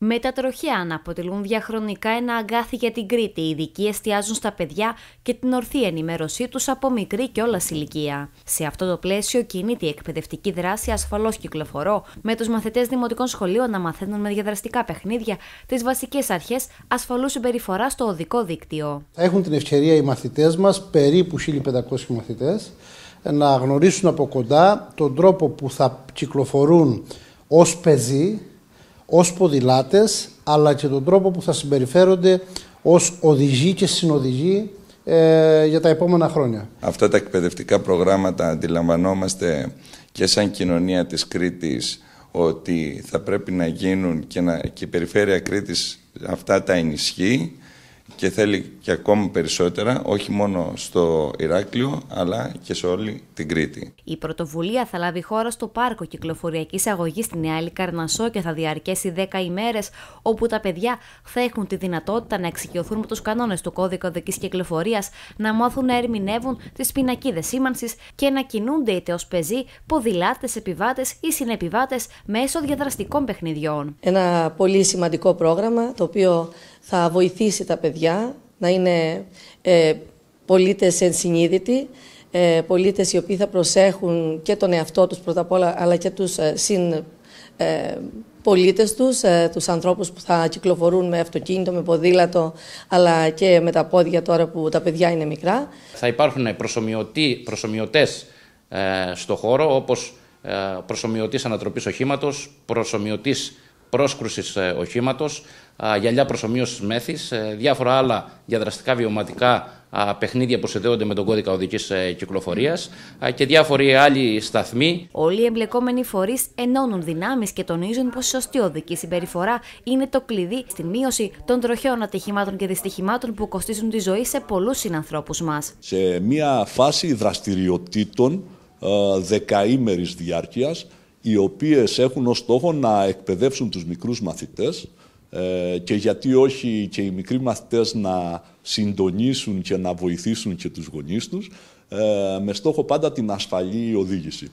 Με τα να αποτελούν διαχρονικά ένα αγκάθι για την Κρήτη. Οι ειδικοί εστιάζουν στα παιδιά και την ορθή ενημέρωσή τους από μικρή και όλα ηλικία. Σε αυτό το πλαίσιο κινείται η εκπαιδευτική δράση Ασφαλώς Κυκλοφορώ, με τους μαθητές δημοτικών σχολείων να μαθαίνουν με διαδραστικά παιχνίδια τις βασικές αρχές ασφαλούς συμπεριφοράς στο οδικό δίκτυο. Έχουν την ευκαιρία οι μαθητές μας, περίπου 1500 μαθητές, να γνωρίσουν από κοντά τον τρόπο που θα κυκλοφορούν ως πεζοί ως ποδηλάτες αλλά και τον τρόπο που θα συμπεριφέρονται ως οδηγοί και συνοδηγοί ε, για τα επόμενα χρόνια. Αυτά τα εκπαιδευτικά προγράμματα αντιλαμβανόμαστε και σαν κοινωνία της Κρήτης ότι θα πρέπει να γίνουν και, να, και η Περιφέρεια Κρήτης αυτά τα ενισχύει και θέλει και ακόμα περισσότερα, όχι μόνο στο Ηράκλειο, αλλά και σε όλη την Κρήτη. Η πρωτοβουλία θα λάβει χώρα στο πάρκο κυκλοφοριακής αγωγής στην Νεάλη Καρνασό και θα διαρκέσει 10 ημέρες, όπου τα παιδιά θα έχουν τη δυνατότητα να εξοικειωθούν με τους κανόνες του κώδικα οδικής κυκλοφορίας, να μάθουν να ερμηνεύουν τις πινακίδες σήμανσης και να κινούνται είτε ως πεζοί, ποδηλάτες, επιβάτες ή συνεπιβάτες μέσω διαδραστικών παιχνιδιών. Ένα πολύ σημαντικό πρόγραμμα, το οποίο θα βοηθήσει τα παιδιά να είναι ε, πολίτες ενσυνείδητοι, ε, πολίτες οι οποίοι θα προσέχουν και τον εαυτό τους πρώτα απ' όλα, αλλά και τους ε, συν, ε, πολίτες τους, ε, τους ανθρώπους που θα κυκλοφορούν με αυτοκίνητο, με ποδήλατο, αλλά και με τα πόδια τώρα που τα παιδιά είναι μικρά. Θα υπάρχουν προσωμιωτές ε, στο χώρο, όπως προσωμιωτής ανατροπής οχήματος, προσωμιωτής πρόσκρουσης ε, οχήματος, γυαλιά προσωμείωσης μέθης, ε, διάφορα άλλα διαδραστικά βιωματικά παιχνίδια που συνδέονται με τον κώδικα οδικής ε, κυκλοφορίας και διάφοροι άλλοι σταθμοί. Όλοι οι εμπλεκόμενοι φορείς ενώνουν δυνάμεις και τονίζουν πως η σωστή οδική συμπεριφορά είναι το κλειδί στην μείωση των τροχαίων ατυχημάτων και δυστυχημάτων που κοστίζουν τη ζωή σε πολλούς συνανθρώπους μας. Σε μια φάση δραστηριοτήτων δεκαήμερης διάρκειας οι οποίες έχουν ως στόχο να εκπαιδεύσουν τους μικρούς μαθητές ε, και γιατί όχι και οι μικροί μαθητές να συντονίσουν και να βοηθήσουν και τους γονείς τους ε, με στόχο πάντα την ασφαλή οδήγηση.